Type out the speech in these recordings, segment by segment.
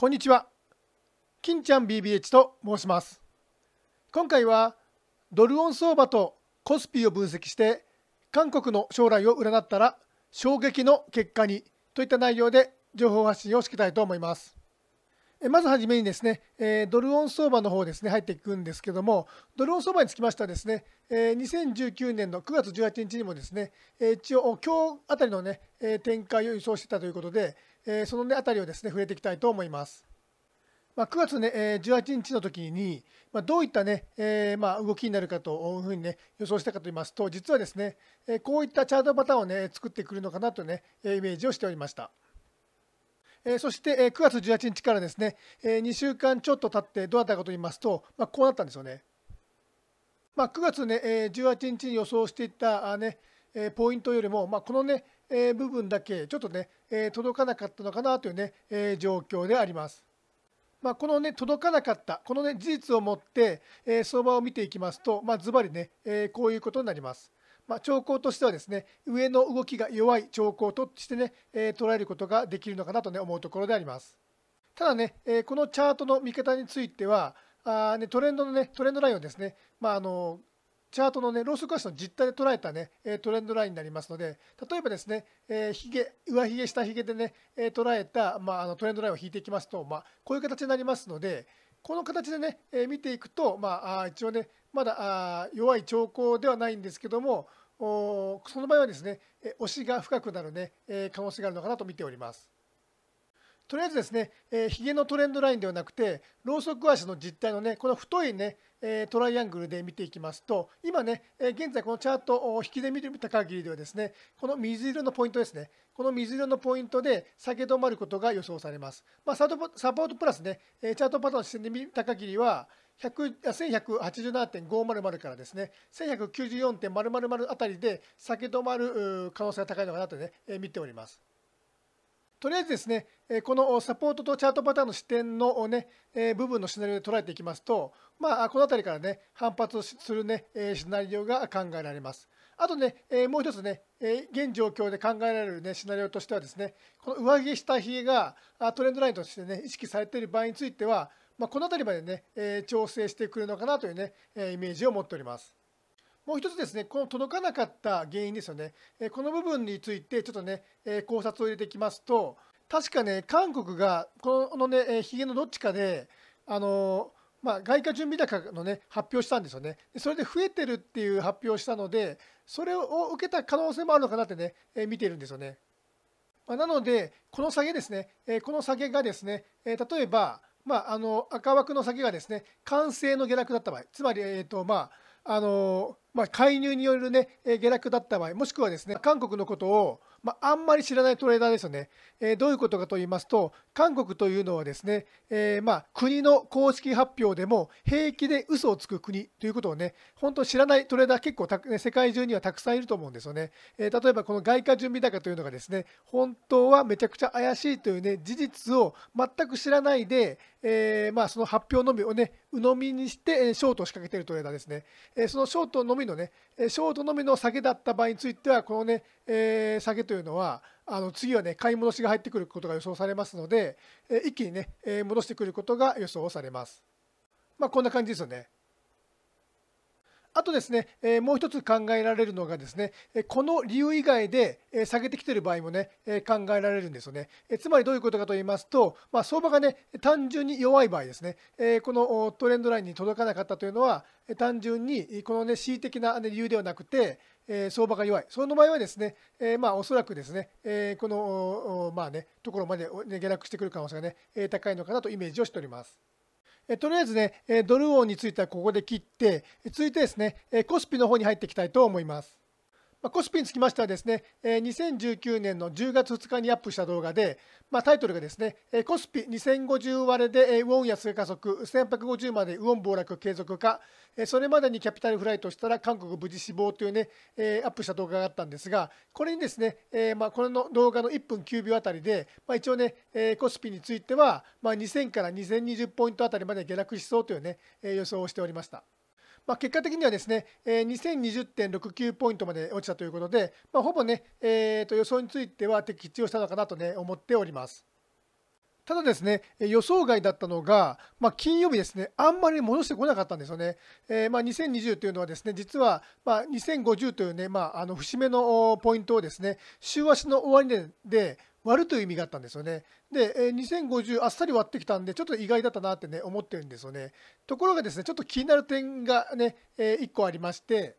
こんにちは。金ちゃん BBH と申します。今回はドルオン相場とコスピを分析して韓国の将来を占ったら衝撃の結果にといった内容で情報発信をしていきたいと思います。まずはじめにですね、ドルオン相場の方ですね、入っていくんですけども、ドルオン相場につきましてはですね、2019年の9月18日にもですね、一応今日あたりのね、展開を予想してたということで、そのね、あたりをですね、触れていきたいと思います。まあ、9月ね、18日の時に、まどういったね、えま動きになるかというふうにね、予想したかと言いますと、実はですね、こういったチャートパターンをね、作ってくるのかなとね、イメージをしておりました。えそして、え9月18日からですね、え2週間ちょっと経ってどうなったかと言いますと、まこうなったんですよね。ま9月ね、え18日に予想していたあ、ねえポイントよりも、まこのね、え部分だけちょっとね、え届かなかったのかなというね、え状況であります。まあ、このね、届かなかった、このね、事実をもって、え相場を見ていきますと、まズバリね、えこういうことになります。まあ、兆候としてはですね上の動きが弱い兆候としてね、えー、捉えることができるのかなとね思うところでありますただね、えー、このチャートの見方についてはあねトレンドのねトレンドラインをですね、まあ、あのチャートのね、ローソク足の実態で捉えたね、トレンドラインになりますので、例えばですね、えー、ひげ、上髭、下髭でね、捉えた、まあ、あのトレンドラインを引いていきますと、まあ、こういう形になりますので、この形でね、え見ていくと、まあ、一応ね、まだあ弱い兆候ではないんですけども、その場合はですね、押しが深くなるね、可能性があるのかなと見ております。とりあえずですね、えー、ヒゲのトレンドラインではなくて、ローソク足の実態のね、この太いね、トライアングルで見ていきますと、今ね、現在このチャートを引きで見てみた限りではですね、この水色のポイントですね、この水色のポイントで下げ止まることが予想されます。まあ、サポートプラスね、チャートパターンの視点で見た限りは、1187.500からですね、1194.000あたりで下げ止まる可能性が高いのかなとね、見ております。とりあえずですね、このサポートとチャートパターンの視点のね、部分のシナリオで捉えていきますと、まあ、この辺りからね、反発するね、シナリオが考えられます。あとね、もう一つね、現状況で考えられるね、シナリオとしてはですね、この上着下髭がトレンドラインとしてね、意識されている場合については、まあ、この辺りまでね、調整してくるのかなというね、イメージを持っております。もう一つですね、この届かなかった原因ですよね。えこの部分についてちょっとね、え考察を入れていきますと、確かね、韓国がこのね、えー、ヒゲのどっちかで、あのまあ、外貨準備高の、ね、発表したんですよね。で、それで増えてるっていう発表したので、それを受けた可能性もあるのかなってね、え見てるんですよね。まなので、この下げですね、えこの下げがですね、え例えば、まあ、あの赤枠の下げがですね、完成の下落だった場合、つまり、えーとまああのまあ、介入による、ね、下落だった場合もしくはですね韓国のことをまあ、あんまり知らないトレーダーですよね。えー、どういうことかと言いますと、韓国というのはですね、えー、まあ、国の公式発表でも平気で嘘をつく国ということをね、本当知らないトレーダー結構た、ね、世界中にはたくさんいると思うんですよね。えー、例えばこの外貨準備高というのがですね、本当はめちゃくちゃ怪しいというね、事実を全く知らないで、えまあ、その発表のみをね、鵜呑みにして、えショートを仕掛けているトレーダーですね。えそのショートのみのね、ショートのみの下げだった場合については、このね、えー、下げというのはあの次はね買い戻しが入ってくることが予想されますので、え一気にね、え戻してくることが予想されます。まあ、こんな感じですよね。あとですね、えもう一つ考えられるのがですね、この理由以外で下げてきてる場合もね、考えられるんですよね。つまりどういうことかと言いますと、まあ、相場がね、単純に弱い場合ですね、このトレンドラインに届かなかったというのは、単純にこのね、恣意的な理由ではなくて、え相場が弱い。その場合はですね、えまあ、おそらくですね、えこの、まあね、ところまで、ね、下落してくる可能性がね、高いのかなとイメージをしております。えとりあえずね、えドルンについてはここで切って、続いてですね、えコスピの方に入っていきたいと思います。まあ、コスピにつきましてはですね、2019年の10月2日にアップした動画で、まあ、タイトルがですね、コスピ2050割れでウォン安が加速、1850までウォン暴落継続か、それまでにキャピタルフライトしたら韓国無事死亡というね、アップした動画があったんですが、これにですね、まあ、この動画の1分9秒あたりで、まあ、一応ね、コスピについては、まあ、2000から2020ポイントあたりまで下落しそうというね、予想をしておりました。まあ、結果的にはですね、えー、2020.69ポイントまで落ちたということで、まあ、ほぼね、えー、と予想については適中したのかなとね、思っております。ただですね、予想外だったのが、まあ、金曜日ですね、あんまり戻してこなかったんですよね。えー、まあ、2020というのはですね、実は、ま2050というね、まあ、あの節目のポイントをですね、週足の終わりで割るという意味があったんですよね。で、えー、2050あっさり割ってきたんで、ちょっと意外だったなってね、思ってるんですよね。ところがですね、ちょっと気になる点がね、えー、1個ありまして、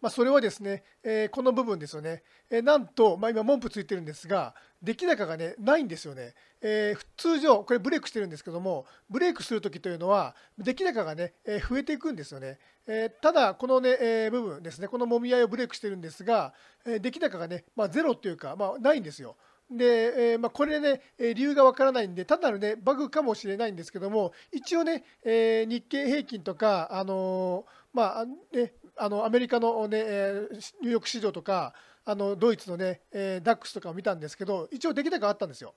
まあ、それはですね、えー、この部分ですよね。えー、なんと、まあ、今、文句ついてるんですが、出来高がね、ないんですよね。えー、通常、これブレイクしてるんですけども、ブレイクするときというのは、出来高がね、え増えていくんですよね。えただ、このね、え部分ですね、このもみ合いをブレイクしてるんですが、え出来高がね、まあ、ゼロっていうか、まあ、ないんですよ。で、えー、まあ、これね、え理由がわからないんで、単なるね、バグかもしれないんですけども、一応ね、えー、日経平均とか、あのー、まあ、ね、あのアメリカの、ね、ニューヨーク市場とか、あのドイツのね、えー、ダックスとかを見たんですけど、一応出来高あったんですよ。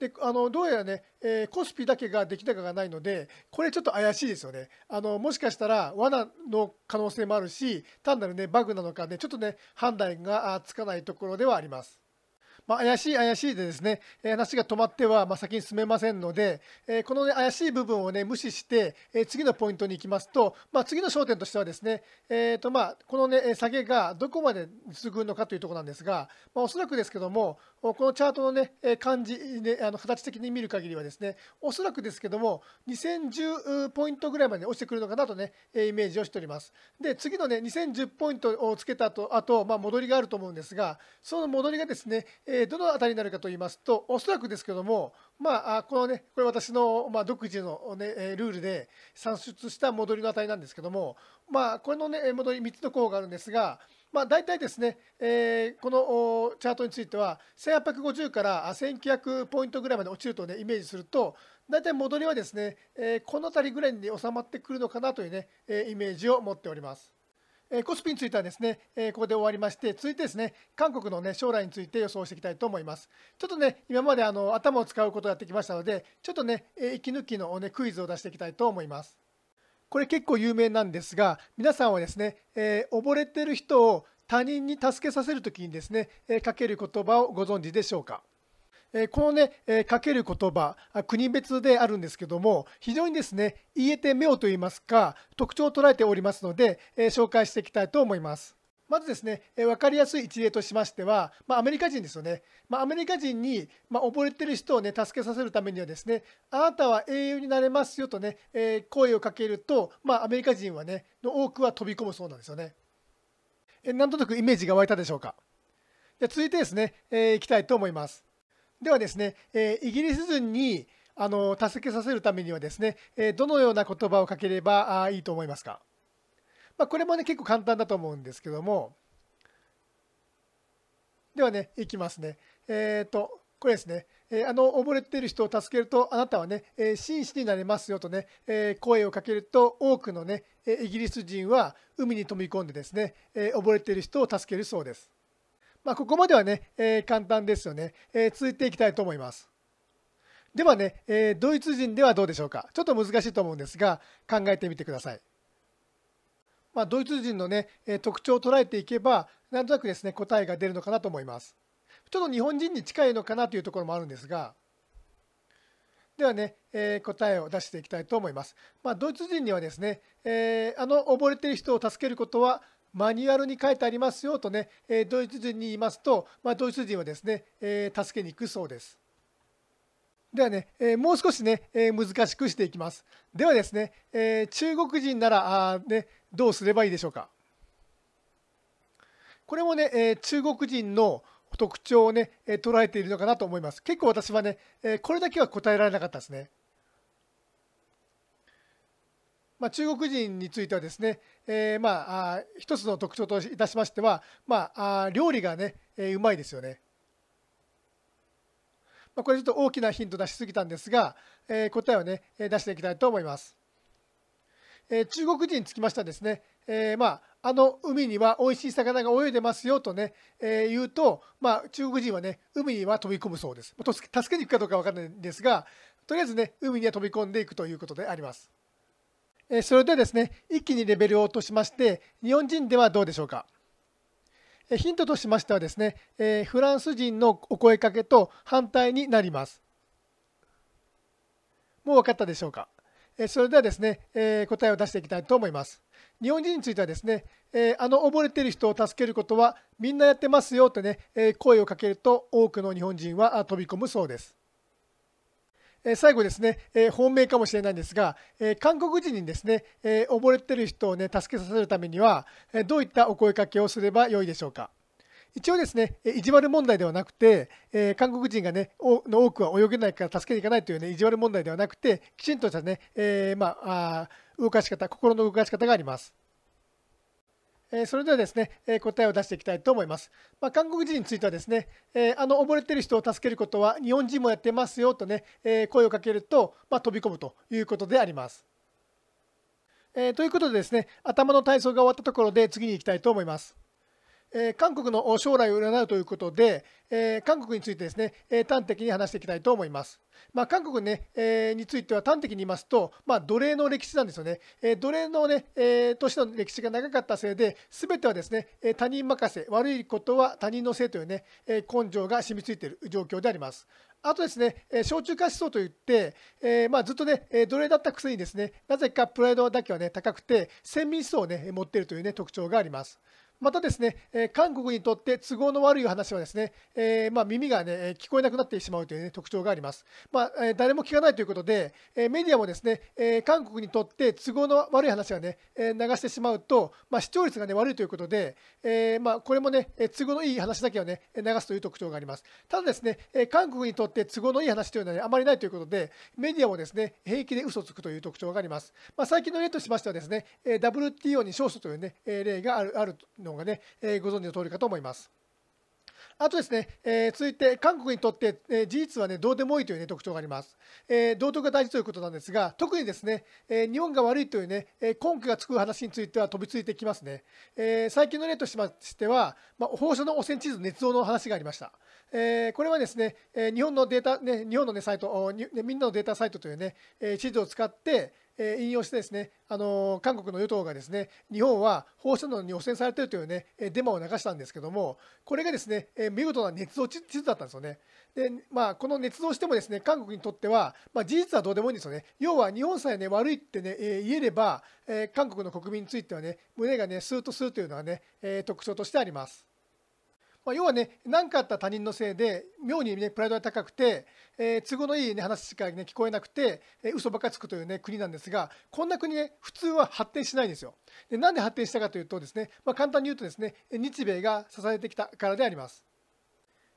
であのどうやらね、えー、コスピだけが出来高がないので、これちょっと怪しいですよね。あのもしかしたら罠の可能性もあるし、単なる、ね、バグなのかね、ちょっとね、判断がつかないところではあります。まあ、怪しい怪しいでですね、話が止まっては、ま先に進めませんので、えこの、ね、怪しい部分を、ね、無視して、え次のポイントに行きますと、まあ、次の焦点としてはですね、えーとまあ、この、ね、下げがどこまで続くのかというところなんですが、まあ、おそらくですけども、このチャートの、ね、感じ、ね、あの形的に見る限りはですね、おそらくですけども、2010ポイントぐらいまで落ちてくるのかなとね、イメージをしております。で、次のね、2010ポイントをつけた後、あと、まあ、戻りがあると思うんですが、その戻りがですね、えどの辺りになるかと言いますと、おそらくですけども、まあ、このね、これ私の、ま独自の、ね、ルールで算出した戻りの値なんですけども、まあ、これのね、戻り3つの項があるんですが、まあ、大体ですね、えー、このチャートについては、1850から1900ポイントぐらいまで落ちるとね、イメージすると、大体戻りはですね、えー、この辺りぐらいに収まってくるのかなというね、えイメージを持っております。えコスピについてはですね、えここで終わりまして、続いてですね、韓国の、ね、将来について予想していきたいと思います。ちょっとね、今まであの頭を使うことをやってきましたので、ちょっとね、え息抜きの、ね、クイズを出していきたいと思います。これ結構有名なんですが、皆さんはですね、えー、溺れてる人を他人に助けさせるときにですね、えかける言葉をご存知でしょうか。えこのね、えかける言葉国別であるんですけども非常にですね言えて目をと言いますか特徴を捉えておりますので、え紹介していきたいと思います。まずですね、え分かりやすい一例としましては、まあ、アメリカ人ですよね。まあ、アメリカ人に、まあ、溺れてる人を、ね、助けさせるためにはですね、あなたは英雄になれますよとね、えー、声をかけると、まアメリカ人はね、の多くは飛び込むそうなんですよね。えなんとなくイメージが湧いたでしょうか。じゃ続いてですね、えー、いきたいと思います。ではですね、えイギリス人にあの助けさせるためにはですね、えどのような言葉をかければあいいと思いますか、まあ、これもね結構簡単だと思うんですけどもではねいきますねえっ、とこれですね、えー、あの溺れている人を助けるとあなたはね、えー、紳士になれますよとね、え声をかけると多くのねイギリス人は海に飛び込んでですね、え溺れている人を助けるそうですまあ、ここまではね、えー、簡単ですよね、えー、続いていきたいと思います。ではね、えー、ドイツ人ではどうでしょうか。ちょっと難しいと思うんですが、考えてみてください。まあ、ドイツ人のね、え特徴を捉えていけば、なんとなくですね、答えが出るのかなと思います。ちょっと日本人に近いのかなというところもあるんですが、ではね、えー、答えを出していきたいと思います。まあ、ドイツ人にはですね、えー、あの溺れている人を助けることはマニュアルに書いてありますよとね、えドイツ人に言いますと、まあ、ドイツ人はですね、え助けに行くそうです。ではね、えもう少しね、え難しくしていきます。ではですね、え中国人ならあ、ね、どうすればいいでしょうか。これもね、え中国人の特徴をね、え捉えているのかなと思います。結構私はね、えこれだけは答えられなかったですね。まあ、中国人についてはですね、えー、まあ、一つの特徴といたしましては、まあ、料理がね、えー、うまいですよね。まあ、これちょっと大きなヒント出しすぎたんですが、えー、答えをね、出していきたいと思います。え中国人につきましてはですね、えまあ、あの海には美味しい魚が泳いでますよとね、え言うと、まあ、中国人はね、海には飛び込むそうです。助けに行くかどうか分からないんですが、とりあえずね、海には飛び込んでいくということであります。えそれでですね一気にレベルを落としまして日本人ではどうでしょうかヒントとしましてはですね、えフランス人のお声かけと反対になりますもう分かったでしょうかそれではですね、え答えを出していきたいと思います日本人についてはですね、えあの溺れている人を助けることはみんなやってますよってね、え声をかけると多くの日本人は飛び込むそうですえ最後ですね、え本命かもしれないんですが、え韓国人にですね、え溺れてる人をね、助けさせるためには、えどういったお声かけをすればよいでしょうか。一応ですね、意地悪問題ではなくて、えー、韓国人がね、の多くは泳げないから助けに行かないというね、意地悪問題ではなくて、きちんとしたね、えー、まあ、動かし方、心の動かし方があります。えそれではですね、え答えを出していきたいと思います。まあ、韓国人についてはですね、えあの溺れてる人を助けることは日本人もやってますよとね、え声をかけると、まあ、飛び込むということであります。えということでですね、頭の体操が終わったところで次に行きたいと思います。えー、韓国の将来を占うということで、えー、韓国についてですね、えー、端的に話していきたいと思います。まあ、韓国、ねえー、については端的に言いますと、まあ、奴隷の歴史なんですよね。えー、奴隷のね、えー、都市の歴史が長かったせいで、すべてはですね、えー、他人任せ、悪いことは他人のせいというね、えー、根性が染みついている状況であります。あとですね、え小中華思想といって、えー、まあ、ずっとね、え奴隷だったくせにですね、なぜかプライドだけはね、高くて、先民思想をね、持っているというね、特徴があります。またですね、え韓国にとって都合の悪い話はですね、えー、まあ、耳が、ね、聞こえなくなってしまうという、ね、特徴があります。まあ、え誰も聞かないということで、えメディアもですね、え韓国にとって都合の悪い話はね、え流してしまうと、まあ、視聴率が、ね、悪いということで、えー、まあ、これもね、都合のいい話だけはね、流すという特徴があります。ただですね、え韓国にとって都合のいい話というのは、ね、あまりないということで、メディアもですね、平気で嘘をつくという特徴があります。まあ、最近の例としましてはですね、WTO に勝訴という、ね、例があるあるの方がね、えー、ご存知の通りかと思います。あとですね、えー、続いて韓国にとって、えー、事実はねどうでもいいという、ね、特徴があります、えー、道徳が大事ということなんですが特にですね、え日本が悪いというね、え根拠がつく話については飛びついてきますね、え最近の例としましては、まあ、放射能汚染地図捏造の話がありました、えこれはですね、え日本のデータ、ね、日本の、ね、サイト、ね、みんなのデータサイトというね、え地図を使ってえ引用してですね、あの韓国の与党がですね、日本は放射能に汚染されているというね、デマを流したんですけども、これがですね、え見事な捏造地図だったんですよね。で、まあ、この捏造してもですね、韓国にとっては、まあ、事実はどうでもいいんですよね。要は日本さえね、悪いってね、え言えれば、え韓国の国民についてはね、胸がね、スーッとするというのはね、え特徴としてあります。まあ、要はね何かあった他人のせいで妙に、ね、プライドが高くて、えー、都合のいい、ね、話しか、ね、聞こえなくて、えー、嘘ばっかつくという、ね、国なんですがこんな国、ね、普通は発展しないんですよ。でなんで発展したかというとですね、まあ、簡単に言うとですね日米が支えてきたからであります。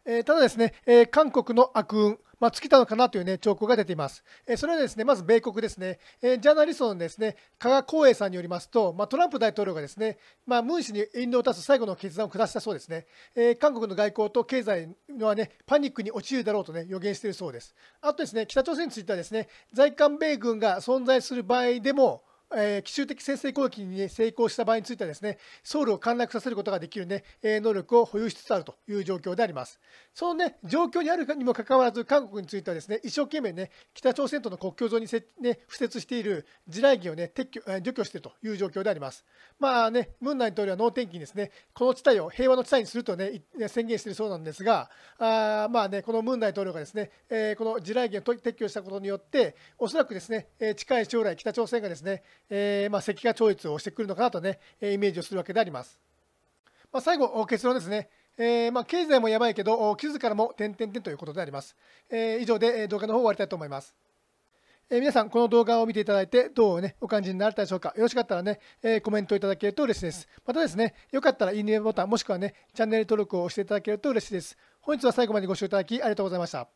えただですね、え韓国の悪運、まあ、尽きたのかなという、ね、兆候が出ています。えそれはですね、まず米国ですね、えジャーナリストのですね、加賀光栄さんによりますと、まあ、トランプ大統領がですね、まあ、ムン氏に引導を出す最後の決断を下したそうですね、え韓国の外交と経済のはね、パニックに陥るだろうとね、予言しているそうです。あとですね、北朝鮮についてはですね、在韓米軍が存在する場合でも、えー、奇襲的先制攻撃に成功した場合についてはですね、ソウルを陥落させることができる、ね、能力を保有しつつあるという状況であります。その、ね、状況にあるにもかかわらず、韓国についてはですね、一生懸命、ね、北朝鮮との国境沿いにせ、ね、敷設している地雷原を、ね、撤去除去しているという状況であります。まあね、ムン大統領は脳天気にですね、この地帯を平和の地帯にすると、ね、宣言しているそうなんですが、あまあね、このムン大統領がですね、えー、この地雷原を撤去したことによって、おそらくですね、近い将来、北朝鮮がですね、えー、まあ、石化超越をしてくるのかなとね、イメージをするわけであります。まあ、最後、結論ですね。えー、まあ、経済もやばいけど、記事からも点々点ということであります。えー、以上で動画の方を終わりたいと思います。え皆さん、この動画を見ていただいて、どう、ね、お感じになれたでしょうか。よろしかったらね、えコメントいただけると嬉しいです。またですね、よかったらいいねボタン、もしくはね、チャンネル登録をしていただけると嬉しいです。本日は最後までご視聴いただきありがとうございました。